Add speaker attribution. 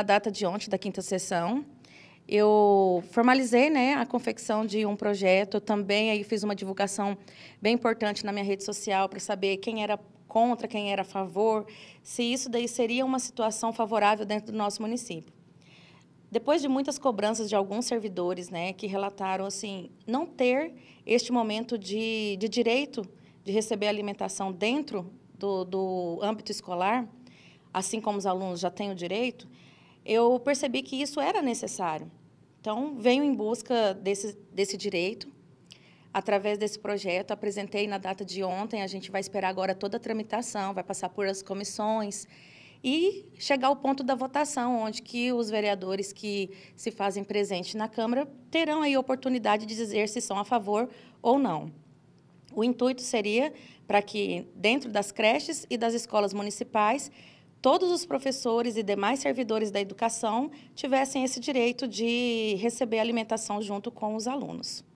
Speaker 1: A data de ontem, da quinta sessão, eu formalizei né, a confecção de um projeto, também aí fiz uma divulgação bem importante na minha rede social para saber quem era contra, quem era a favor, se isso daí seria uma situação favorável dentro do nosso município. Depois de muitas cobranças de alguns servidores né, que relataram assim, não ter este momento de, de direito de receber alimentação dentro do, do âmbito escolar, assim como os alunos já têm o direito, eu percebi que isso era necessário. Então, venho em busca desse, desse direito, através desse projeto. Apresentei na data de ontem, a gente vai esperar agora toda a tramitação, vai passar por as comissões e chegar ao ponto da votação, onde que os vereadores que se fazem presente na Câmara terão aí a oportunidade de dizer se são a favor ou não. O intuito seria para que, dentro das creches e das escolas municipais, todos os professores e demais servidores da educação tivessem esse direito de receber alimentação junto com os alunos.